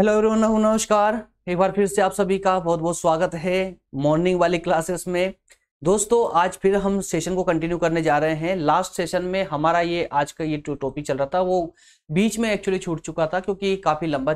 hello everyone नमस्कार एक बार फिर से आप सभी का बहुत बहुत स्वागत है मॉर्निंग वाली क्लासेस में दोस्तों आज फिर हम सेशन को कंटिन्यू करने जा रहे हैं लास्ट सेशन में हमारा ये आज का ये टॉपिक चल रहा था वो बीच में एक्चुअली छूट चुका था क्योंकि काफ़ी लंबा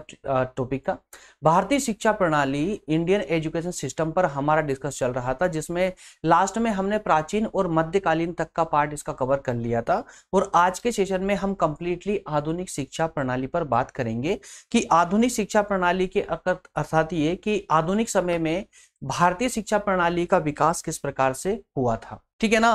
टॉपिक था भारतीय शिक्षा प्रणाली इंडियन एजुकेशन सिस्टम पर हमारा डिस्कस चल रहा था जिसमें लास्ट में हमने प्राचीन और मध्यकालीन तक का पार्ट इसका कवर कर लिया था और आज के सेशन में हम कंप्लीटली आधुनिक शिक्षा प्रणाली पर बात करेंगे कि आधुनिक शिक्षा प्रणाली के अर्थात ये कि आधुनिक समय में भारतीय शिक्षा प्रणाली का विकास किस प्रकार से हुआ था ठीक है ना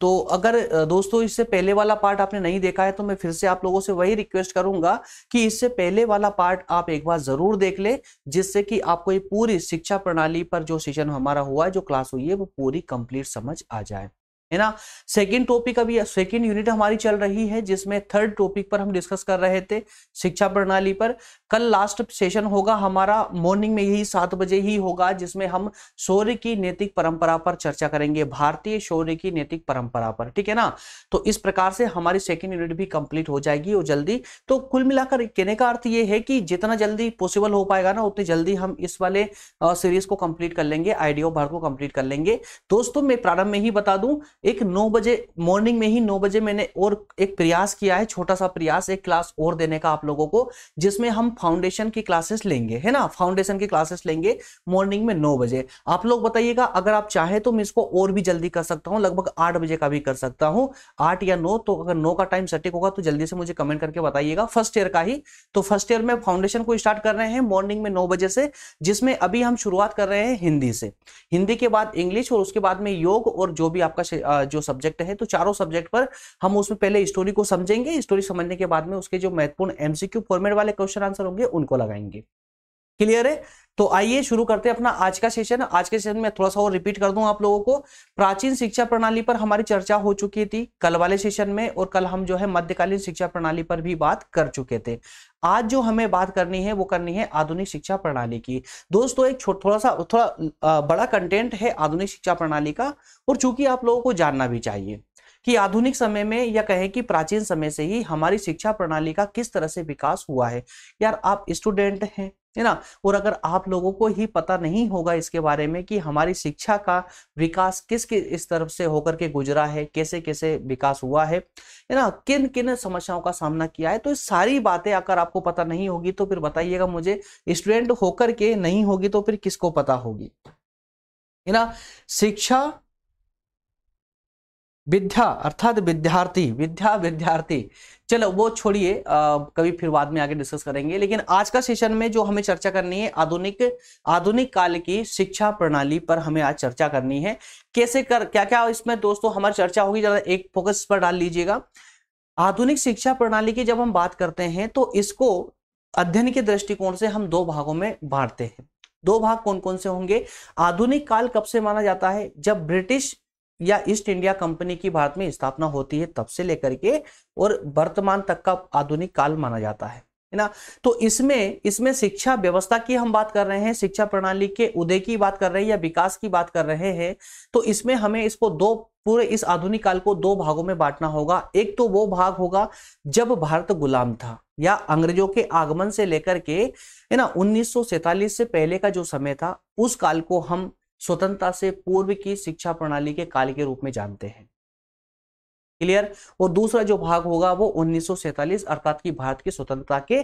तो अगर दोस्तों इससे पहले वाला पार्ट आपने नहीं देखा है तो मैं फिर से आप लोगों से वही रिक्वेस्ट करूंगा कि इससे पहले वाला पार्ट आप एक बार जरूर देख ले जिससे कि आपको ये पूरी शिक्षा प्रणाली पर जो सेशन हमारा हुआ है जो क्लास हुई है वो पूरी कंप्लीट समझ आ जाए है ना सेकेंड टॉपिक अभी सेकेंड यूनिट हमारी चल रही है जिसमें थर्ड टॉपिक पर हम डिस्कस कर रहे थे शिक्षा प्रणाली पर कल लास्ट सेशन होगा हमारा मॉर्निंग में यही सात बजे ही होगा जिसमें हम शौर्य की नैतिक परंपरा पर चर्चा करेंगे भारतीय शौर्य की नैतिक परंपरा पर ठीक है ना तो इस प्रकार से हमारी सेकेंड यूनिट भी कंप्लीट हो जाएगी और जल्दी तो कुल मिलाकर कहने का अर्थ ये है कि जितना जल्दी पॉसिबल हो पाएगा ना उतनी जल्दी हम इस वाले सीरीज को कंप्लीट कर लेंगे आइडिया भारत को कंप्लीट कर लेंगे दोस्तों मैं प्रारंभ में ही बता दूं एक नौ बजे मॉर्निंग में ही नौ बजे मैंने और एक प्रयास किया है छोटा सा प्रयास एक क्लास और देने का आप लोगों को जिसमें हम फाउंडेशन की क्लासेस लेंगे है ना फाउंडेशन की क्लासेस लेंगे मॉर्निंग में नौ बजे आप लोग बताइएगा अगर आप चाहे तो मैं इसको और भी जल्दी कर सकता हूँ लगभग आठ बजे का भी कर सकता हूँ आठ या नौ तो अगर नौ का टाइम सेटिक होगा तो जल्दी से मुझे कमेंट करके बताइएगा फर्स्ट ईयर का ही तो फर्स्ट ईयर में फाउंडेशन को स्टार्ट कर रहे हैं मॉर्निंग में नौ बजे से जिसमें अभी हम शुरुआत कर रहे हैं हिंदी से हिंदी के बाद इंग्लिश और उसके बाद में योग और जो भी आपका जो सब्जेक्ट है तो चारों सब्जेक्ट पर हम उसमें पहले स्टोरी को समझेंगे स्टोरी समझने के बाद में उसके जो महत्वपूर्ण एमसीक्यू फॉर्मेट वाले क्वेश्चन आंसर होंगे उनको लगाएंगे क्लियर है तो आइए शुरू करते हैं अपना आज का सेशन आज के सेशन में थोड़ा सा और रिपीट कर दूं आप लोगों को प्राचीन शिक्षा प्रणाली पर हमारी चर्चा हो चुकी थी कल वाले सेशन में और कल हम जो है मध्यकालीन शिक्षा प्रणाली पर भी बात कर चुके थे आज जो हमें बात करनी है वो करनी है आधुनिक शिक्षा प्रणाली की दोस्तों एक थोड़ा सा थोड़ा बड़ा कंटेंट है आधुनिक शिक्षा प्रणाली का और चूंकि आप लोगों को जानना भी चाहिए कि आधुनिक समय में या कहें कि प्राचीन समय से ही हमारी शिक्षा प्रणाली का किस तरह से विकास हुआ है यार आप स्टूडेंट हैं है ना और अगर आप लोगों को ही पता नहीं होगा इसके बारे में कि हमारी शिक्षा का विकास किस किस इस तरफ से होकर के गुजरा है कैसे कैसे विकास हुआ है है ना किन किन समस्याओं का सामना किया है तो सारी बातें अगर आपको पता नहीं होगी तो फिर बताइएगा मुझे स्टूडेंट होकर के नहीं होगी तो फिर किसको पता होगी है ना शिक्षा विद्या अर्थात विद्यार्थी विद्या विद्यार्थी चलो वो छोड़िए कभी फिर बाद में आगे डिस्कस करेंगे लेकिन आज का सेशन में जो हमें चर्चा करनी है आधुनिक आधुनिक काल की शिक्षा प्रणाली पर हमें आज चर्चा करनी है कैसे कर क्या क्या इसमें दोस्तों हमारी चर्चा होगी जरा एक फोकस पर डाल लीजिएगा आधुनिक शिक्षा प्रणाली की जब हम बात करते हैं तो इसको अध्ययन के दृष्टिकोण से हम दो भागों में बांटते हैं दो भाग कौन कौन से होंगे आधुनिक काल कब से माना जाता है जब ब्रिटिश या ईस्ट इंडिया कंपनी की भारत में स्थापना होती है तब से लेकर के और वर्तमान तक का आधुनिक काल माना जाता है ना तो इसमें इसमें शिक्षा व्यवस्था की हम बात कर रहे हैं शिक्षा प्रणाली के उदय की बात कर रहे हैं या विकास की बात कर रहे हैं तो इसमें हमें इसको दो पूरे इस आधुनिक काल को दो भागों में बांटना होगा एक तो वो भाग होगा जब भारत गुलाम था या अंग्रेजों के आगमन से लेकर के है ना उन्नीस से पहले का जो समय था उस काल को हम स्वतंत्रता से पूर्व की शिक्षा प्रणाली के काल के रूप में जानते हैं क्लियर और दूसरा जो भाग होगा वो उन्नीस अर्थात की भारत की स्वतंत्रता के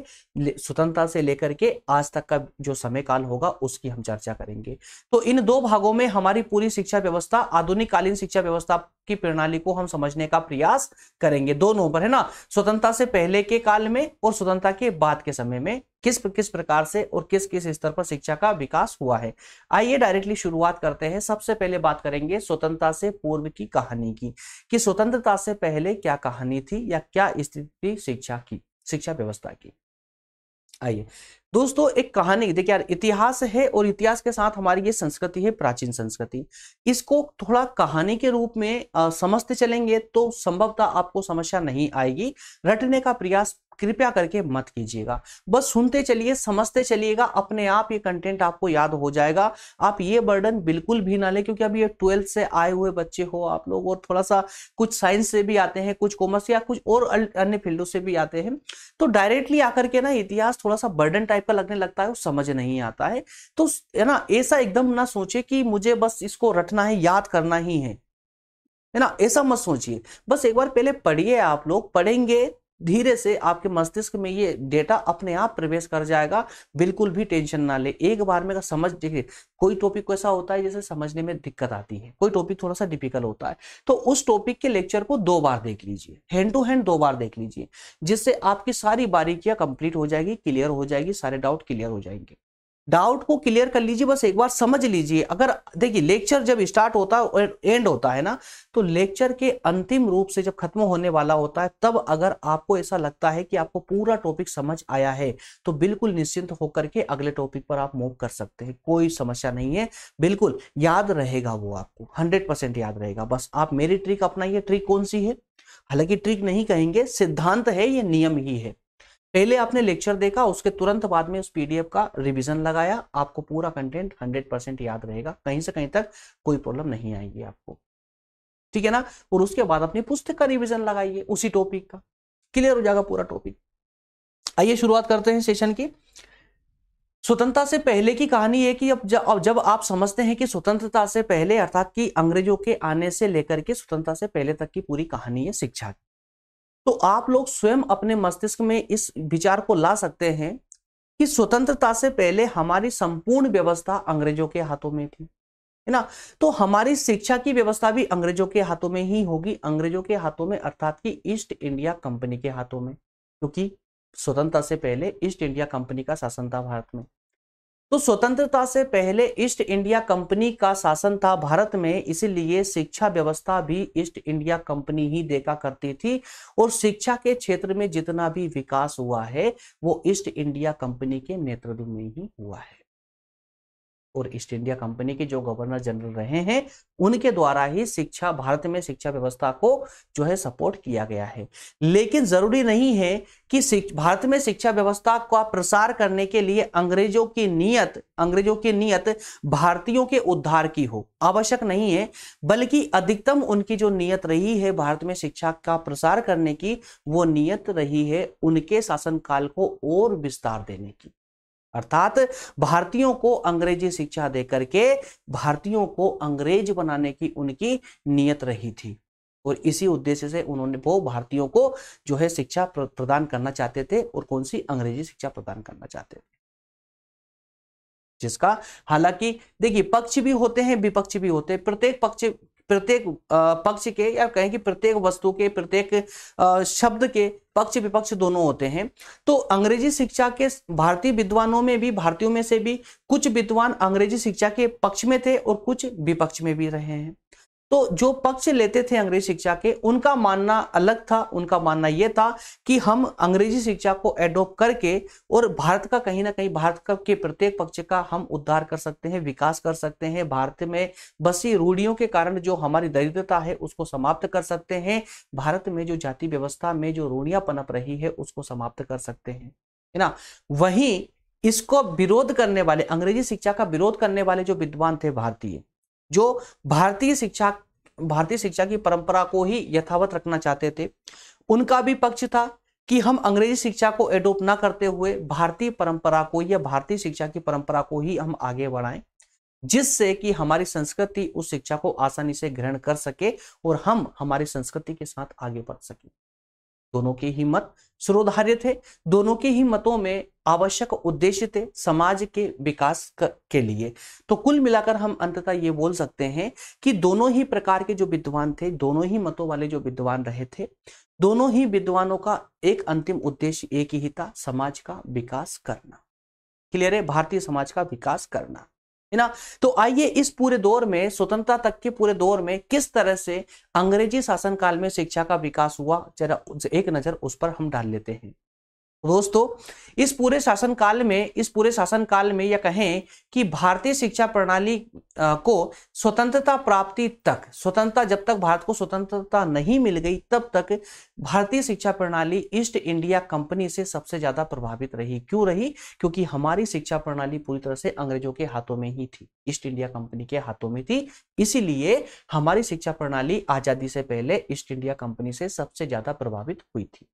स्वतंत्रता से लेकर के आज तक का जो समय काल होगा उसकी हम चर्चा करेंगे तो इन दो भागों में हमारी पूरी शिक्षा व्यवस्था आधुनिक कालीन शिक्षा व्यवस्था की प्रणाली को हम समझने का प्रयास करेंगे दोनों पर है ना स्वतंत्रता से पहले के काल में और स्वतंत्रता के बाद के समय में किस किस प्रकार से और किस किस स्तर पर शिक्षा का विकास हुआ है आइए डायरेक्टली शुरुआत करते हैं सबसे पहले बात करेंगे स्वतंत्रता से पूर्व की कहानी की कि स्वतंत्रता से पहले क्या कहानी थी या क्या स्थिति शिक्षा की शिक्षा व्यवस्था की आइए दोस्तों एक कहानी देखिए यार इतिहास है और इतिहास के साथ हमारी ये संस्कृति है प्राचीन संस्कृति इसको थोड़ा कहानी के रूप में समझते चलेंगे तो संभवतः आपको समस्या नहीं आएगी रटने का प्रयास कृपया करके मत कीजिएगा बस सुनते चलिए समझते चलिएगा अपने आप ये कंटेंट आपको याद हो जाएगा आप ये बर्डन बिल्कुल भी ना ले क्योंकि अभी ये ट्वेल्थ से आए हुए बच्चे हो आप लोग और थोड़ा सा कुछ साइंस से भी आते हैं कुछ कॉमर्स या कुछ और अन्य फील्डों से भी आते हैं तो डायरेक्टली आकर के ना इतिहास थोड़ा सा बर्डन टाइप का लगने लगता है वो समझ नहीं आता है तो है ना ऐसा एकदम ना सोचे कि मुझे बस इसको रटना है याद करना ही है ना ऐसा मत सोचिए बस एक बार पहले पढ़िए आप लोग पढ़ेंगे धीरे से आपके मस्तिष्क में ये डेटा अपने आप प्रवेश कर जाएगा बिल्कुल भी टेंशन ना ले एक बार में समझ देखिए कोई टॉपिक को ऐसा होता है जैसे समझने में दिक्कत आती है कोई टॉपिक थोड़ा सा डिफिकल्ट होता है तो उस टॉपिक के लेक्चर को दो बार देख लीजिए हैंड टू हैंड दो बार देख लीजिए जिससे आपकी सारी बारीकियां कंप्लीट हो जाएगी क्लियर हो जाएगी सारे डाउट क्लियर हो जाएंगे डाउट को क्लियर कर लीजिए बस एक बार समझ लीजिए अगर देखिए लेक्चर जब स्टार्ट होता है एंड होता है ना तो लेक्चर के अंतिम रूप से जब खत्म होने वाला होता है तब अगर आपको ऐसा लगता है कि आपको पूरा टॉपिक समझ आया है तो बिल्कुल निश्चिंत होकर के अगले टॉपिक पर आप मूव कर सकते हैं कोई समस्या नहीं है बिल्कुल याद रहेगा वो आपको हंड्रेड याद रहेगा बस आप मेरी ट्रिक अपनाइए ट्रिक कौन सी है हालांकि ट्रिक नहीं कहेंगे सिद्धांत है ये नियम ही है पहले आपने लेक्चर देखा उसके तुरंत बाद में उस पीडीएफ का रिवीजन लगाया आपको पूरा कंटेंट 100 परसेंट याद रहेगा कहीं से कहीं तक कोई प्रॉब्लम नहीं आएगी आपको ठीक है ना और उसके बाद अपनी पुस्तक का रिवीजन लगाइए उसी टॉपिक का क्लियर हो जाएगा पूरा टॉपिक आइए शुरुआत करते हैं सेशन की स्वतंत्रता से पहले की कहानी है कि अब जब, जब आप समझते हैं कि स्वतंत्रता से पहले अर्थात कि अंग्रेजों के आने से लेकर के स्वतंत्रता से पहले तक की पूरी कहानी है शिक्षा की तो आप लोग स्वयं अपने मस्तिष्क में इस विचार को ला सकते हैं कि स्वतंत्रता से पहले हमारी संपूर्ण व्यवस्था अंग्रेजों के हाथों में थी है ना तो हमारी शिक्षा की व्यवस्था भी अंग्रेजों के हाथों में ही होगी अंग्रेजों के हाथों में अर्थात कि ईस्ट इंडिया कंपनी के हाथों में क्योंकि स्वतंत्रता से पहले ईस्ट इंडिया कंपनी का शासन था भारत में तो स्वतंत्रता से पहले ईस्ट इंडिया कंपनी का शासन था भारत में इसीलिए शिक्षा व्यवस्था भी ईस्ट इंडिया कंपनी ही देखा करती थी और शिक्षा के क्षेत्र में जितना भी विकास हुआ है वो ईस्ट इंडिया कंपनी के नेतृत्व में ही हुआ है और ईस्ट इंडिया कंपनी के जो गवर्नर जनरल रहे हैं उनके द्वारा ही शिक्षा भारत में शिक्षा व्यवस्था को जो है सपोर्ट किया गया है लेकिन जरूरी नहीं है कि भारत में शिक्षा व्यवस्था का प्रसार करने के लिए अंग्रेजों की नियत अंग्रेजों की नियत भारतीयों के उद्धार की हो आवश्यक नहीं है बल्कि अधिकतम उनकी जो नियत रही है भारत में शिक्षा का प्रसार करने की वो नियत रही है उनके शासनकाल को और विस्तार देने की अर्थात भारतीयों को अंग्रेजी शिक्षा देकर के भारतीयों को अंग्रेज बनाने की उनकी नीयत रही थी और इसी उद्देश्य से उन्होंने वो भारतीयों को जो है शिक्षा प्रदान करना चाहते थे और कौन सी अंग्रेजी शिक्षा प्रदान करना चाहते थे जिसका हालांकि देखिए पक्ष भी होते हैं विपक्ष भी होते हैं प्रत्येक पक्ष प्रत्येक पक्ष के या कहें कि प्रत्येक वस्तु के प्रत्येक शब्द के पक्ष विपक्ष दोनों होते हैं तो अंग्रेजी शिक्षा के भारतीय विद्वानों में भी भारतीयों में से भी कुछ विद्वान अंग्रेजी शिक्षा के पक्ष में थे और कुछ विपक्ष में भी रहे हैं तो जो पक्ष लेते थे अंग्रेजी शिक्षा के उनका मानना अलग था उनका मानना यह था कि हम अंग्रेजी शिक्षा को एडोप्ट करके और भारत का कहीं ना कहीं भारत का के प्रत्येक पक्ष का हम उद्धार कर सकते हैं विकास कर सकते हैं भारत में बसी रूढ़ियों के कारण जो हमारी दरिद्रता है उसको समाप्त कर सकते हैं भारत में जो जाति व्यवस्था में जो रूढ़ियां पनप रही है उसको समाप्त कर सकते हैं है ना वहीं इसको विरोध करने वाले अंग्रेजी शिक्षा का विरोध करने वाले जो विद्वान थे भारतीय जो भारतीय शिक्षा भारतीय शिक्षा की परंपरा को ही यथावत रखना चाहते थे उनका भी पक्ष था कि हम अंग्रेजी शिक्षा को एडोप्ट ना करते हुए भारतीय परंपरा को या भारतीय शिक्षा की परंपरा को ही हम आगे बढ़ाएं जिससे कि हमारी संस्कृति उस शिक्षा को आसानी से ग्रहण कर सके और हम हमारी संस्कृति के साथ आगे बढ़ सके दोनों के ही मत स्रोधार्य थे दोनों के ही मतों में आवश्यक उद्देश्य थे समाज के विकास के लिए तो कुल मिलाकर हम अंततः ये बोल सकते हैं कि दोनों ही प्रकार के जो विद्वान थे दोनों ही मतों वाले जो विद्वान रहे थे दोनों ही विद्वानों का एक अंतिम उद्देश्य एक ही था समाज का विकास करना क्लियर है भारतीय समाज का विकास करना है ना तो आइए इस पूरे दौर में स्वतंत्रता तक के पूरे दौर में किस तरह से अंग्रेजी शासनकाल में शिक्षा का विकास हुआ जरा एक नजर उस पर हम डाल लेते हैं दोस्तों इस पूरे शासनकाल में इस पूरे शासनकाल में यह कहें कि भारतीय शिक्षा प्रणाली को स्वतंत्रता प्राप्ति तक स्वतंत्रता जब तक भारत को स्वतंत्रता नहीं मिल गई तब तक भारतीय शिक्षा प्रणाली ईस्ट इंडिया कंपनी से सबसे ज्यादा प्रभावित रही क्यों रही क्योंकि हमारी शिक्षा प्रणाली पूरी तरह से अंग्रेजों के हाथों में ही थी ईस्ट इंडिया कंपनी के हाथों में थी इसीलिए हमारी शिक्षा प्रणाली आजादी से पहले ईस्ट इंडिया कंपनी से सबसे ज्यादा प्रभावित हुई थी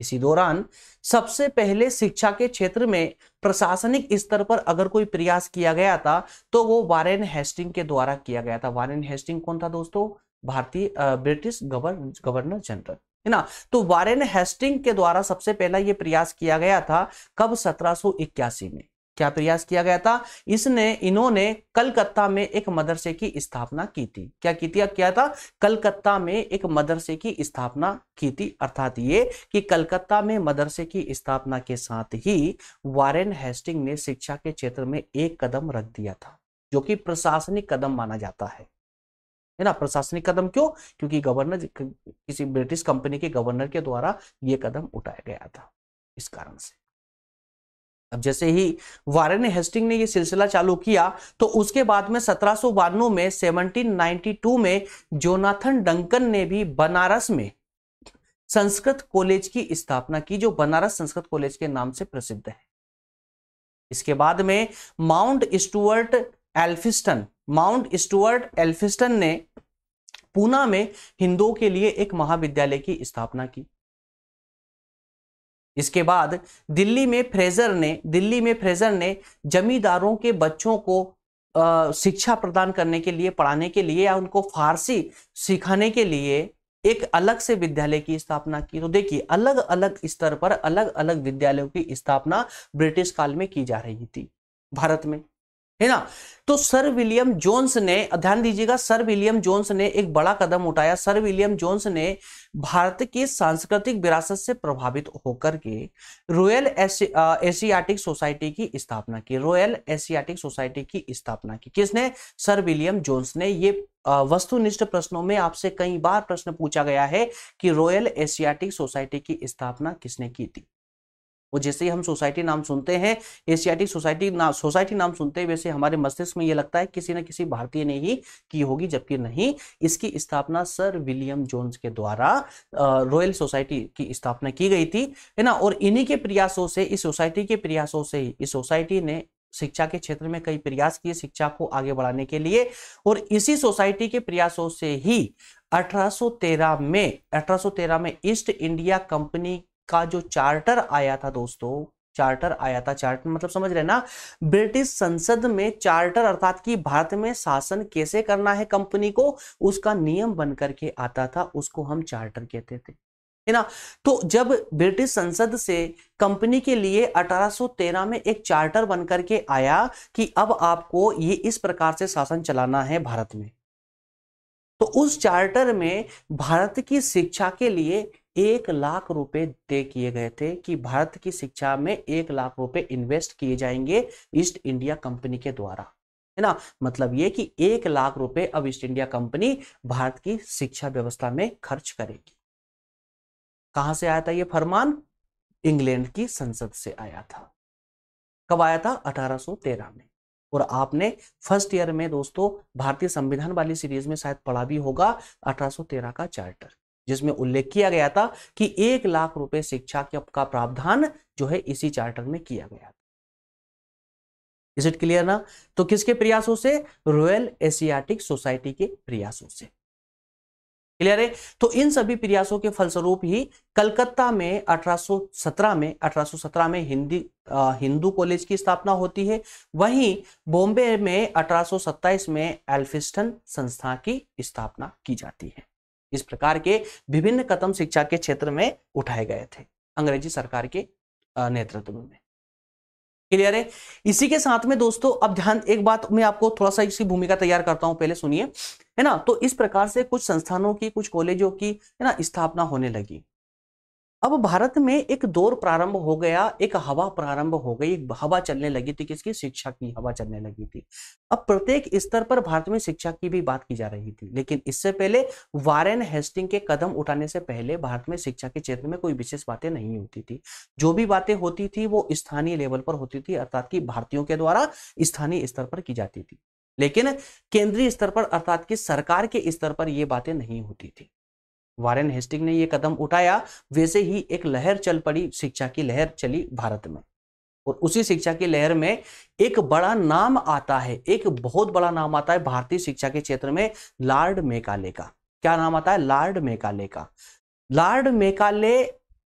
इसी दौरान सबसे पहले शिक्षा के क्षेत्र में प्रशासनिक स्तर पर अगर कोई प्रयास किया गया था तो वो वारेन हेस्टिंग के द्वारा किया गया था वारेन हेस्टिंग कौन था दोस्तों भारतीय ब्रिटिश गवर्नर जनरल है ना तो वारेन हेस्टिंग के द्वारा सबसे पहला ये प्रयास किया गया था कब सत्रह में क्या प्रयास किया गया था इसने इन्होंने कलकत्ता में एक मदरसे की स्थापना की थी क्या की थी क्या था कलकत्ता में एक मदरसे की स्थापना की थी अर्थात ये कि कलकत्ता में मदरसे की स्थापना के साथ ही वारेन हेस्टिंग ने शिक्षा के क्षेत्र में एक कदम रख दिया था जो कि प्रशासनिक कदम माना जाता है है ना प्रशासनिक कदम क्यों क्योंकि गवर्नर किसी ब्रिटिश कंपनी के गवर्नर के द्वारा यह कदम उठाया गया था इस कारण से अब जैसे ही वारन हेस्टिंग ने ये सिलसिला चालू किया तो उसके बाद में सत्रह में 1792 में जोनाथन डंकन ने भी बनारस में संस्कृत कॉलेज की स्थापना की जो बनारस संस्कृत कॉलेज के नाम से प्रसिद्ध है इसके बाद में Mount Stuart Elphinstone Mount Stuart Elphinstone ने पूना में हिंदुओं के लिए एक महाविद्यालय की स्थापना की इसके बाद दिल्ली में फ्रेजर ने दिल्ली में फ्रेजर ने जमींदारों के बच्चों को आ, शिक्षा प्रदान करने के लिए पढ़ाने के लिए या उनको फारसी सिखाने के लिए एक अलग से विद्यालय की स्थापना की तो देखिए अलग अलग स्तर पर अलग अलग विद्यालयों की स्थापना ब्रिटिश काल में की जा रही थी भारत में है ना तो सर विलियम जोन्स ने ध्यान दीजिएगा सर विलियम जोन्स ने एक बड़ा कदम उठाया सर विलियम जोन्स ने भारत की सांस्कृतिक विरासत से प्रभावित होकर के रॉयल एशियाटिक सोसाइटी की स्थापना की रॉयल एशियाटिक सोसाइटी की स्थापना की किसने सर विलियम जोन्स ने ये वस्तुनिष्ठ प्रश्नों में आपसे कई बार प्रश्न पूछा गया है कि रॉयल एशियाटिक सोसाइटी की स्थापना किसने की थी वो जैसे ही हम सोसाइटी नाम सुनते हैं एशियाटिक सोसाइटी ना सोसाइटी नाम सुनते हैं वैसे हमारे मस्तिष्क में ये लगता है किसी न किसी भारतीय ने ही की होगी जबकि नहीं इसकी स्थापना सर विलियम जोन्स के द्वारा रॉयल सोसाइटी की स्थापना की गई थी है ना और इन्हीं के प्रयासों से इस सोसाइटी के प्रयासों से ही इस सोसाइटी ने शिक्षा के क्षेत्र में कई प्रयास किए शिक्षा को आगे बढ़ाने के लिए और इसी सोसाइटी के प्रयासों से ही 1813 में 1813 में ईस्ट इंडिया कंपनी का जो चार्टर आया था दोस्तों चार्टर आया था चार्टर मतलब समझ रहे ना ब्रिटिश संसद में चार्टर अर्थात कि भारत में शासन कैसे करना है कंपनी को उसका नियम बन करके आता था उसको हम चार्टर कहते थे है ना तो जब ब्रिटिश संसद से कंपनी के लिए 1813 में एक चार्टर बन करके आया कि अब आपको ये इस प्रकार से शासन चलाना है भारत में तो उस चार्टर में भारत की शिक्षा के लिए एक लाख रुपए तय किए गए थे कि भारत की शिक्षा में एक लाख रुपए इन्वेस्ट किए जाएंगे ईस्ट इंडिया कंपनी के द्वारा है ना मतलब ये कि एक लाख रुपए अब ईस्ट इंडिया कंपनी भारत की शिक्षा व्यवस्था में खर्च करेगी कहां से आया था ये फरमान इंग्लैंड की संसद से आया था कब आया था 1813 में और आपने फर्स्ट ईयर में दोस्तों भारतीय संविधान वाली सीरीज में शायद पढ़ा भी होगा 1813 का चार्टर जिसमें उल्लेख किया गया था कि एक लाख रुपए शिक्षा का प्रावधान जो है इसी चार्टर में किया गया था इज इट क्लियर ना तो किसके प्रयासों से रॉयल एशियाटिक सोसाइटी के प्रयासों से क्लियर है तो इन सभी प्रयासों के फलस्वरूप ही कलकत्ता में 1817 में 1817 में हिंदी हिंदू कॉलेज की स्थापना होती है वहीं बॉम्बे में 1827 में एल्फिस्टन संस्था की स्थापना की जाती है इस प्रकार के विभिन्न कदम शिक्षा के क्षेत्र में उठाए गए थे अंग्रेजी सरकार के नेतृत्व में क्लियर है इसी के साथ में दोस्तों अब ध्यान एक बात मैं आपको थोड़ा सा इसकी भूमिका तैयार करता हूं पहले सुनिए है ना तो इस प्रकार से कुछ संस्थानों की कुछ कॉलेजों की है ना स्थापना होने लगी अब भारत में एक दौर प्रारंभ हो गया एक हवा प्रारंभ हो गई हवा चलने लगी थी किसकी शिक्षा की हवा चलने लगी थी अब प्रत्येक स्तर पर भारत में शिक्षा की भी बात की जा रही थी लेकिन इससे पहले वारेन हेस्टिंग के कदम उठाने से पहले भारत में शिक्षा के क्षेत्र में कोई विशेष बातें नहीं होती थी जो भी बातें होती थी वो स्थानीय लेवल पर होती थी अर्थात की भारतीयों के द्वारा स्थानीय स्तर पर की जाती थी लेकिन केंद्रीय स्तर पर अर्थात की सरकार के स्तर पर ये बातें नहीं होती थी वारेन हेस्टिंग ने यह कदम उठाया वैसे ही एक लहर चल पड़ी शिक्षा की लहर चली भारत में और उसी शिक्षा की लहर में एक बड़ा नाम आता है एक बहुत बड़ा नाम आता है भारतीय शिक्षा के क्षेत्र में लार्ड मेकाले का क्या नाम आता है लार्ड मेकाले का लार्ड मेकाले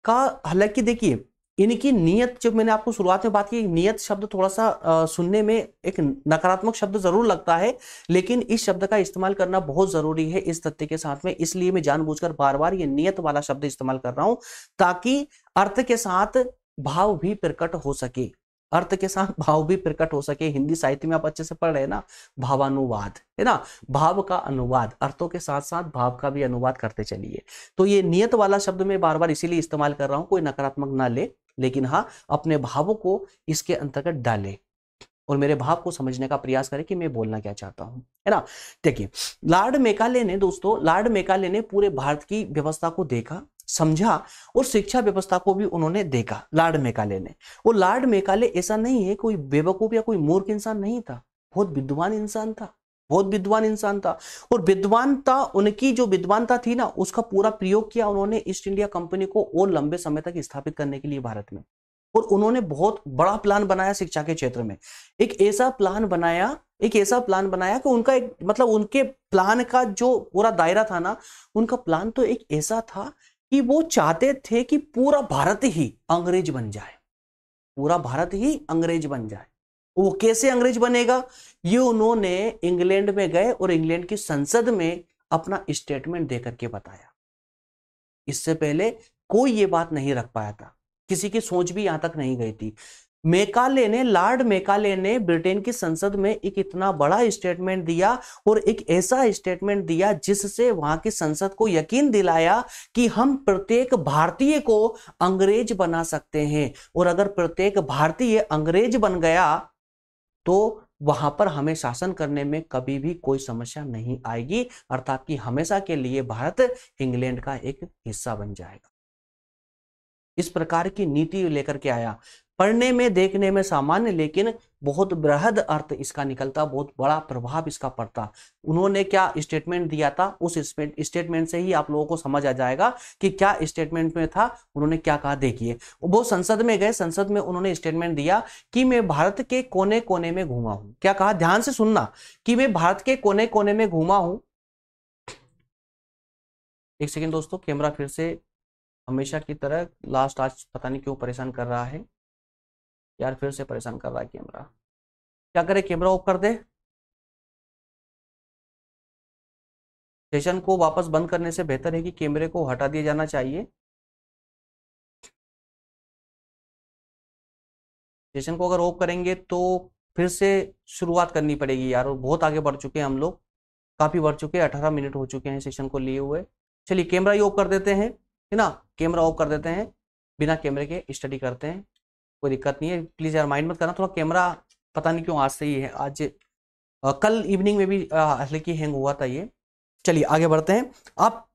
का हालांकि देखिए इनकी नियत जब मैंने आपको शुरुआत में बात की नियत शब्द थोड़ा सा आ, सुनने में एक नकारात्मक शब्द जरूर लगता है लेकिन इस शब्द का इस्तेमाल करना बहुत जरूरी है इस तथ्य के साथ में इसलिए मैं जानबूझकर बार बार ये नियत वाला शब्द इस्तेमाल कर रहा हूं ताकि अर्थ के साथ भाव भी प्रकट हो सके अर्थ के साथ भाव भी प्रकट हो सके हिंदी साहित्य में आप अच्छे से पढ़ रहे हैं ना भावानुवाद है ना भाव का अनुवाद अर्थों के साथ साथ भाव का भी अनुवाद करते चलिए तो ये नियत वाला शब्द मैं बार बार इसीलिए इस्तेमाल कर रहा हूं कोई नकारात्मक ना ले लेकिन हाँ अपने भावों को इसके अंतर्गत डालें और मेरे भाव को समझने का प्रयास करें कि मैं बोलना क्या चाहता हूं है ना देखिए लॉर्ड मेकाले ने दोस्तों लॉर्ड मेकाले ने पूरे भारत की व्यवस्था को देखा समझा और शिक्षा व्यवस्था को भी उन्होंने देखा लॉर्ड मेकाले ने वो लॉर्ड मेकाले ऐसा नहीं है कोई बेवकूफ या कोई मूर्ख इंसान नहीं था बहुत विद्वान इंसान था बहुत विद्वान इंसान था और विद्वानता उनकी जो विद्वानता थी ना उसका पूरा प्रयोग किया उन्होंने ईस्ट इंडिया कंपनी को और लंबे समय तक स्थापित करने के लिए भारत में और उन्होंने बहुत बड़ा प्लान बनाया शिक्षा के क्षेत्र में एक ऐसा प्लान बनाया एक ऐसा प्लान बनाया कि उनका एक मतलब उनके प्लान का जो पूरा दायरा था ना उनका प्लान तो एक ऐसा था कि वो चाहते थे कि पूरा भारत ही अंग्रेज बन जाए पूरा भारत ही अंग्रेज बन जाए वो कैसे अंग्रेज बनेगा ये उन्होंने इंग्लैंड में गए और इंग्लैंड की संसद में अपना स्टेटमेंट देकर के बताया इससे पहले कोई ये बात नहीं रख पाया था किसी की सोच भी यहां तक नहीं गई थी मेकाले ने लॉर्ड मेकाले ने ब्रिटेन की संसद में एक इतना बड़ा स्टेटमेंट दिया और एक ऐसा स्टेटमेंट दिया जिससे वहां की संसद को यकीन दिलाया कि हम प्रत्येक भारतीय को अंग्रेज बना सकते हैं और अगर प्रत्येक भारतीय अंग्रेज बन गया तो वहां पर हमें शासन करने में कभी भी कोई समस्या नहीं आएगी अर्थात कि हमेशा के लिए भारत इंग्लैंड का एक हिस्सा बन जाएगा इस प्रकार की नीति लेकर के आया पढ़ने में देखने में सामान्य लेकिन बहुत बृहद अर्थ इसका निकलता बहुत बड़ा प्रभाव इसका पड़ता उन्होंने क्या स्टेटमेंट दिया था उस स्टेटमेंट से ही आप लोगों को समझ आ जाएगा कि क्या स्टेटमेंट में था उन्होंने क्या कहा देखिए वो संसद में गए संसद में उन्होंने स्टेटमेंट दिया कि मैं भारत के कोने कोने में घूमा हूं क्या कहा ध्यान से सुनना कि मैं भारत के कोने कोने में घूमा हूं एक सेकेंड दोस्तों कैमरा फिर से हमेशा की तरह लास्ट आज पता नहीं क्यों परेशान कर रहा है यार फिर से परेशान कर रहा है कैमरा क्या करे कैमरा ऑफ कर दे सेशन को वापस बंद करने से बेहतर है कि कैमरे को हटा दिया जाना चाहिए सेशन को अगर ऑफ करेंगे तो फिर से शुरुआत करनी पड़ेगी यार और बहुत आगे बढ़ चुके हैं हम लोग काफ़ी बढ़ चुके हैं अठारह मिनट हो चुके हैं सेशन को लिए हुए चलिए कैमरा ही ऑफ कर देते हैं है ना कैमरा ऑफ कर देते हैं बिना कैमरे के स्टडी करते हैं कोई दिक्कत नहीं है प्लीज़ यार माइंड मत करना थोड़ा कैमरा पता नहीं क्यों आज से ही है आज आ, कल इवनिंग में भी हल्की हैंग हुआ था ये चलिए आगे बढ़ते हैं आप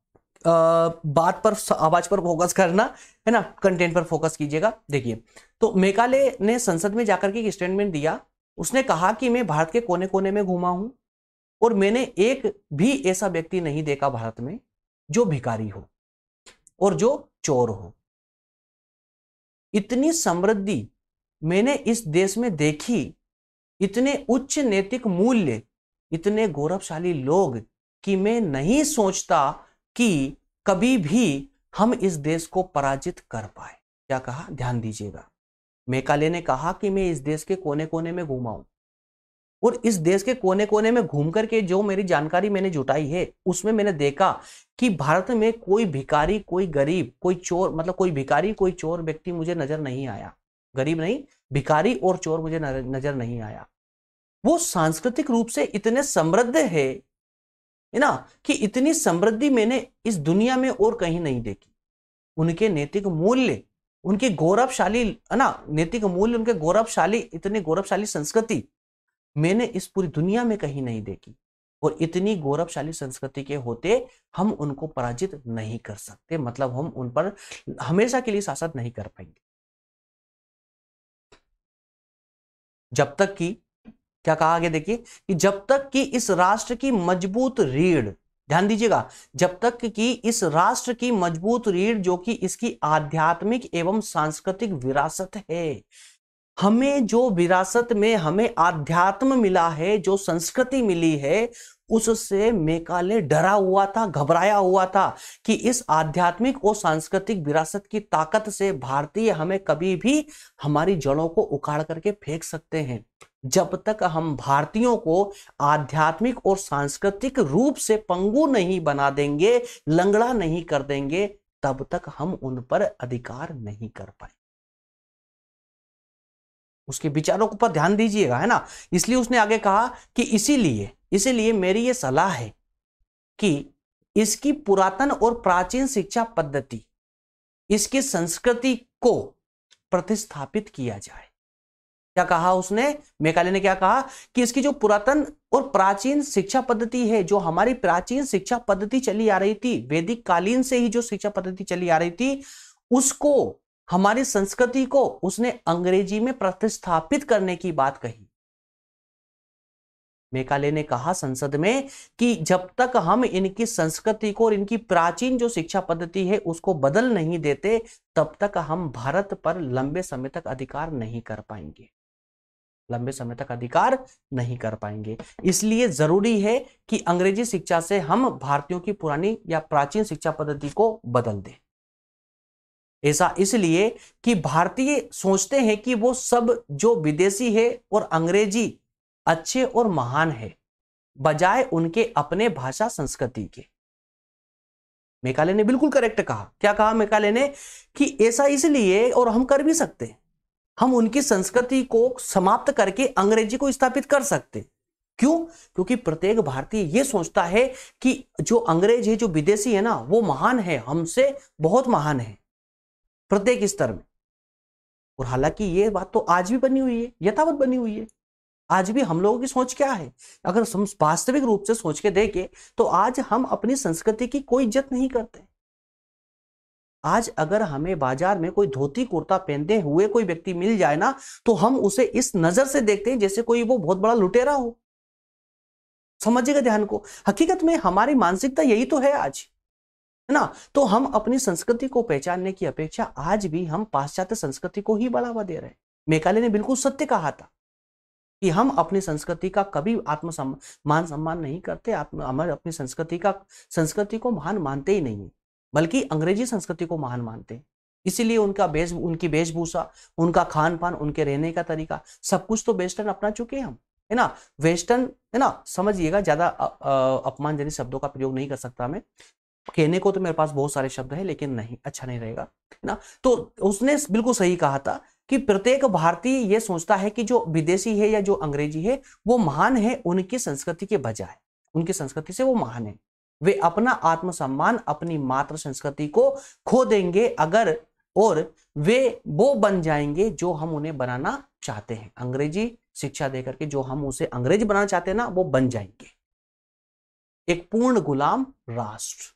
आ, बात पर आवाज पर फोकस करना है ना कंटेंट पर फोकस कीजिएगा देखिए तो मेकाले ने संसद में जाकर के एक स्टेटमेंट दिया उसने कहा कि मैं भारत के कोने कोने में घूमा हूं और मैंने एक भी ऐसा व्यक्ति नहीं देखा भारत में जो भिकारी हो और जो चोर हो इतनी समृद्धि मैंने इस देश में देखी इतने उच्च नैतिक मूल्य इतने गौरवशाली लोग कि मैं नहीं सोचता कि कभी भी हम इस देश को पराजित कर पाए क्या कहा ध्यान दीजिएगा मेकाले ने कहा कि मैं इस देश के कोने कोने में घूमाऊं और इस देश के कोने कोने में घूम करके जो मेरी जानकारी मैंने जुटाई है उसमें मैंने देखा कि भारत में कोई भिकारी कोई गरीब कोई चोर मतलब कोई भिकारी कोई चोर व्यक्ति मुझे नजर नहीं आया गरीब नहीं भिकारी और चोर मुझे नजर नहीं आया वो सांस्कृतिक रूप से इतने समृद्ध है ना कि इतनी समृद्धि मैंने इस दुनिया में और कहीं नहीं देखी उनके नैतिक मूल्य उनके गौरवशाली है ना नैतिक मूल्य उनके गौरवशाली इतनी गौरवशाली संस्कृति मैंने इस पूरी दुनिया में कहीं नहीं देखी और इतनी गौरवशाली संस्कृति के होते हम उनको पराजित नहीं कर सकते मतलब हम उन पर हमेशा के लिए शासन नहीं कर पाएंगे जब तक कि क्या कहा आगे देखिए कि जब तक कि इस राष्ट्र की मजबूत रीढ़ ध्यान दीजिएगा जब तक कि इस राष्ट्र की मजबूत रीढ़ जो कि इसकी आध्यात्मिक एवं सांस्कृतिक विरासत है हमें जो विरासत में हमें आध्यात्म मिला है जो संस्कृति मिली है उससे मेकाले डरा हुआ था घबराया हुआ था कि इस आध्यात्मिक और सांस्कृतिक विरासत की ताकत से भारतीय हमें कभी भी हमारी जड़ों को उखाड़ करके फेंक सकते हैं जब तक हम भारतीयों को आध्यात्मिक और सांस्कृतिक रूप से पंगु नहीं बना देंगे लंगड़ा नहीं कर देंगे तब तक हम उन पर अधिकार नहीं कर पाएंगे उसके विचारों पर ध्यान दीजिएगा है ना इसलिए उसने आगे कहा कि इसीलिए इसीलिए मेरी ये सलाह है कि इसकी पुरातन और प्राचीन शिक्षा पद्धति इसकी संस्कृति को प्रतिस्थापित किया जाए क्या कहा उसने मेकाले ने क्या कहा कि इसकी जो पुरातन और प्राचीन शिक्षा पद्धति है जो हमारी प्राचीन शिक्षा पद्धति चली आ रही थी वैदिक कालीन से ही जो शिक्षा पद्धति चली आ रही थी उसको हमारी संस्कृति को उसने अंग्रेजी में प्रतिस्थापित करने की बात कही मेकाले ने कहा संसद में कि जब तक हम इनकी संस्कृति को और इनकी प्राचीन जो शिक्षा पद्धति है उसको बदल नहीं देते तब तक हम भारत पर लंबे समय तक अधिकार नहीं कर पाएंगे लंबे समय तक अधिकार नहीं कर पाएंगे इसलिए जरूरी है कि अंग्रेजी शिक्षा से हम भारतीयों की पुरानी या प्राचीन शिक्षा पद्धति को बदल दें ऐसा इसलिए कि भारतीय सोचते हैं कि वो सब जो विदेशी है और अंग्रेजी अच्छे और महान है बजाय उनके अपने भाषा संस्कृति के मेकाले ने बिल्कुल करेक्ट कहा क्या कहा मेकाले ने कि ऐसा इसलिए और हम कर भी सकते हम उनकी संस्कृति को समाप्त करके अंग्रेजी को स्थापित कर सकते क्यों क्योंकि प्रत्येक भारतीय यह सोचता है कि जो अंग्रेज है जो विदेशी है ना वो महान है हमसे बहुत महान है प्रत्येक स्तर में और हालांकि ये बात तो आज भी बनी हुई है यथावत बनी हुई है आज भी हम लोगों की सोच क्या है अगर हम वास्तविक रूप से सोच के देखें तो आज हम अपनी संस्कृति की कोई इज्जत नहीं करते आज अगर हमें बाजार में कोई धोती कुर्ता पहनते हुए कोई व्यक्ति मिल जाए ना तो हम उसे इस नजर से देखते हैं जैसे कोई वो बहुत बड़ा लुटेरा हो समझिएगा ध्यान को हकीकत में हमारी मानसिकता यही तो है आज है ना तो हम अपनी संस्कृति को पहचानने की अपेक्षा आज भी हम पाश्चात्य संस्कृति को ही बढ़ावा दे रहे हैं मेकाले ने बिल्कुल सत्य कहा था कि हम अपनी संस्कृति का कभी आत्म मान सम्मान नहीं करते हमारे अपनी संस्कृति का संस्कृति को महान मानते ही नहीं बल्कि अंग्रेजी संस्कृति को महान मानते हैं इसीलिए उनका बेश उनकी वेशभूषा उनका खान पान उनके रहने का तरीका सब कुछ तो वेस्टर्न अपना चुके हैं हम है ना वेस्टर्न है ना समझिएगा ज्यादा अपमानजनक शब्दों का प्रयोग नहीं कर सकता मैं कहने को तो मेरे पास बहुत सारे शब्द है लेकिन नहीं अच्छा नहीं रहेगा ना तो उसने बिल्कुल सही कहा था कि प्रत्येक भारतीय ये सोचता है कि जो विदेशी है या जो अंग्रेजी है वो महान है उनकी संस्कृति के बजाय उनकी संस्कृति से वो महान है वे अपना आत्मसम्मान अपनी मातृ संस्कृति को खो देंगे अगर और वे वो बन जाएंगे जो हम उन्हें बनाना चाहते हैं अंग्रेजी शिक्षा देकर के जो हम उसे अंग्रेज बनाना चाहते हैं ना वो बन जाएंगे एक पूर्ण गुलाम राष्ट्र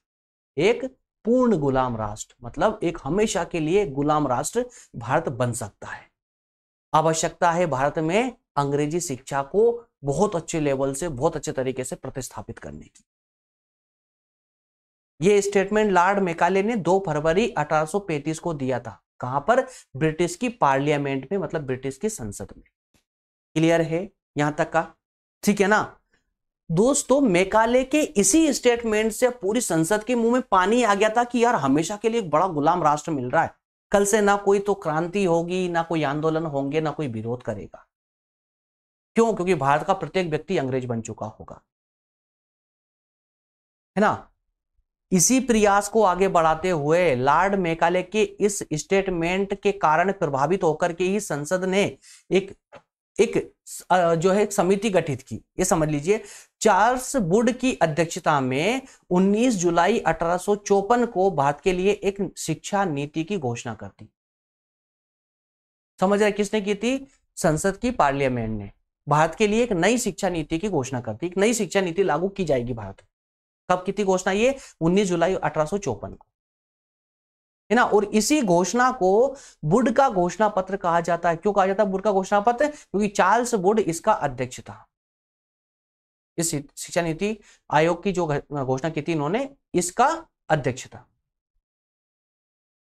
एक पूर्ण गुलाम राष्ट्र मतलब एक हमेशा के लिए गुलाम राष्ट्र भारत बन सकता है आवश्यकता है भारत में अंग्रेजी शिक्षा को बहुत अच्छे लेवल से बहुत अच्छे तरीके से प्रतिस्थापित करने की यह स्टेटमेंट लॉर्ड मेकाले ने 2 फरवरी 1835 को दिया था कहां पर ब्रिटिश की पार्लियामेंट में मतलब ब्रिटिश की संसद में क्लियर है यहां तक का ठीक है ना दोस्तों मेकाले के इसी स्टेटमेंट से पूरी संसद के मुंह में पानी आ गया था कि यार हमेशा के लिए एक बड़ा गुलाम राष्ट्र मिल रहा है कल से ना कोई तो क्रांति होगी ना कोई आंदोलन होंगे ना कोई विरोध करेगा क्यों क्योंकि भारत का प्रत्येक व्यक्ति अंग्रेज बन चुका होगा है ना इसी प्रयास को आगे बढ़ाते हुए लॉर्ड मेकाले के इस स्टेटमेंट के कारण प्रभावित होकर के ही संसद ने एक एक जो है समिति गठित की ये समझ लीजिए चार्ल्स बुड की अध्यक्षता में 19 जुलाई अठारह को भारत के लिए एक शिक्षा नीति की घोषणा कर दी समझ रहे किसने की थी संसद की पार्लियामेंट ने भारत के लिए एक नई शिक्षा नीति की घोषणा कर दी एक नई शिक्षा नीति लागू की जाएगी भारत कब की थी घोषणा ये 19 जुलाई अठारह को है ना और इसी घोषणा को बुड का घोषणा पत्र कहा जाता है क्यों कहा जाता है बुड का घोषणा पत्र क्योंकि चार्ल्स बुड इसका अध्यक्ष था इस शिक्षा नीति आयोग की जो घोषणा की थी इन्होंने इसका अध्यक्ष था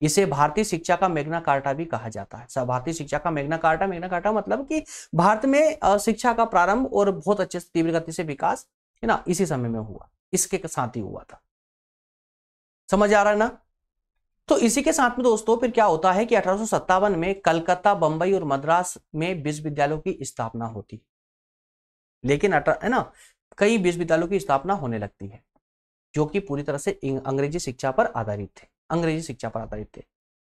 इसे भारतीय शिक्षा का मेघना कार्टा भी कहा जाता है भारतीय शिक्षा का मेघना कार्टा मेघना कार्टा मतलब कि भारत में शिक्षा का प्रारंभ और बहुत अच्छे से तीव्र गति से विकास है ना इसी समय में हुआ इसके साथ ही हुआ था समझ आ रहा है ना तो इसी के साथ में दोस्तों फिर क्या होता है कि अठारह में कलकत्ता बंबई और मद्रास में विश्वविद्यालयों की स्थापना होती लेकिन है ना कई विश्वविद्यालयों की स्थापना होने लगती है जो कि पूरी तरह से अंग्रेजी शिक्षा पर आधारित थे अंग्रेजी शिक्षा पर आधारित थे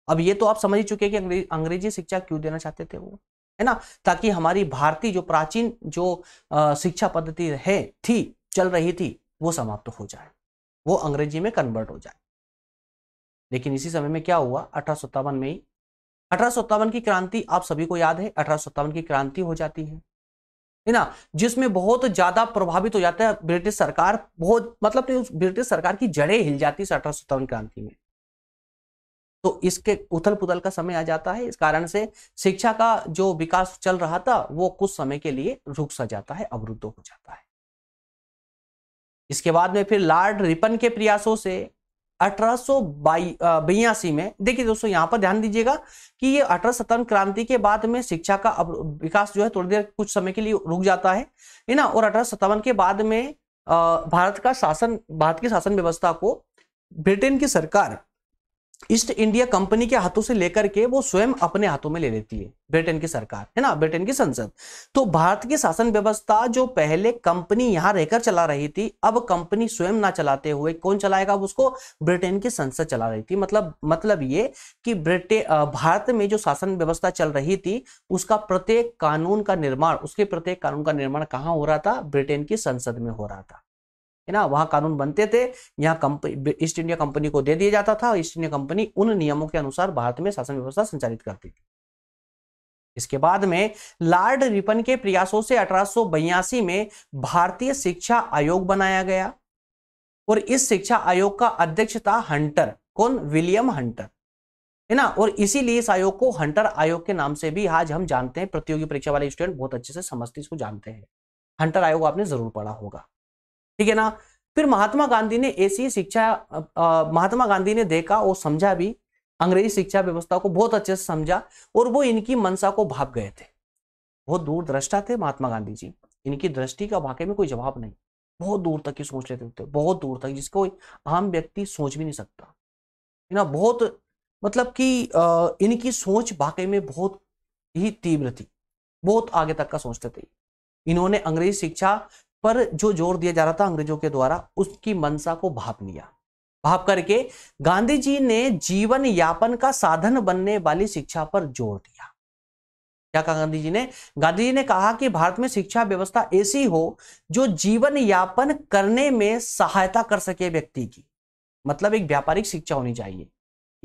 अब ये तो आप समझ ही चुके हैं कि अंग्रेजी अंग्रेजी शिक्षा क्यों देना चाहते थे वो है ना ताकि हमारी भारतीय जो प्राचीन जो शिक्षा पद्धति है थी चल रही थी वो समाप्त तो हो जाए वो अंग्रेजी में कन्वर्ट हो जाए लेकिन इसी समय में क्या हुआ अठारह में ही अठारह की क्रांति आप सभी को याद है अठारह की क्रांति हो जाती है है ना जिसमें बहुत ज्यादा प्रभावित हो जाता है ब्रिटिश सरकार बहुत मतलब ब्रिटिश सरकार की जड़ें हिल जाती है अठारह क्रांति में तो इसके उथल पुथल का समय आ जाता है इस कारण से शिक्षा का जो विकास चल रहा था वो कुछ समय के लिए रुक सा जाता है अवरुद्ध हो जाता है इसके बाद में फिर लॉर्ड रिपन के प्रयासों से अठारह में देखिए दोस्तों यहाँ पर ध्यान दीजिएगा कि ये अठारह क्रांति के बाद में शिक्षा का विकास जो है थोड़ी देर कुछ समय के लिए रुक जाता है है ना और अठारह के बाद में भारत का शासन भारत की शासन व्यवस्था को ब्रिटेन की सरकार ईस्ट इंडिया कंपनी के हाथों से लेकर के वो स्वयं अपने हाथों में ले लेती है ब्रिटेन की सरकार है ना ब्रिटेन की संसद तो भारत की शासन व्यवस्था जो पहले कंपनी यहां रहकर चला रही थी अब कंपनी स्वयं ना चलाते हुए कौन चलाएगा अब उसको ब्रिटेन की संसद चला रही थी मतलब मतलब ये कि ब्रिटेन भारत में जो शासन व्यवस्था चल रही थी उसका प्रत्येक कानून का निर्माण उसके प्रत्येक कानून का निर्माण कहाँ हो रहा था ब्रिटेन की संसद में हो रहा था है ना वहाँ कानून बनते थे यहाँ कंपनी ईस्ट इंडिया कंपनी को दे दिया जाता था ईस्ट इंडिया कंपनी उन नियमों के अनुसार भारत में शासन व्यवस्था संचालित करती थी इसके बाद में लॉर्ड रिपन के प्रयासों से अठारह में भारतीय शिक्षा आयोग बनाया गया और इस शिक्षा आयोग का अध्यक्ष था हंटर कौन विलियम हंटर है ना और इसीलिए इस आयोग को हंटर आयोग के नाम से भी आज हम जानते हैं प्रतियोगी परीक्षा वाले स्टूडेंट बहुत अच्छे से समझते इसको जानते हैं हंटर आयोग आपने जरूर पढ़ा होगा ठीक है ना फिर महात्मा गांधी ने ऐसी शिक्षा महात्मा गांधी ने देखा और समझा भी अंग्रेजी शिक्षा व्यवस्था को बहुत अच्छे से समझा और वो इनकी मनसा को भाप गए थे बहुत दूर दृष्टा थे महात्मा गांधी जी इनकी दृष्टि का वाकई में कोई जवाब नहीं बहुत दूर तक ही सोच लेते थे बहुत दूर तक जिसको आम व्यक्ति सोच भी नहीं सकता है ना बहुत मतलब कि इनकी सोच वाकई में बहुत ही तीव्र थी बहुत आगे तक का सोचते थे इन्होंने अंग्रेजी शिक्षा पर जो जोर दिया जा रहा था अंग्रेजों के द्वारा उसकी मनसा को भाप लिया भाप करके गांधी जी ने जीवन यापन का साधन बनने वाली शिक्षा पर जोर दिया क्या कहा गांधी जी ने गांधी जी ने कहा कि भारत में शिक्षा व्यवस्था ऐसी हो जो जीवन यापन करने में सहायता कर सके व्यक्ति की मतलब एक व्यापारिक शिक्षा होनी चाहिए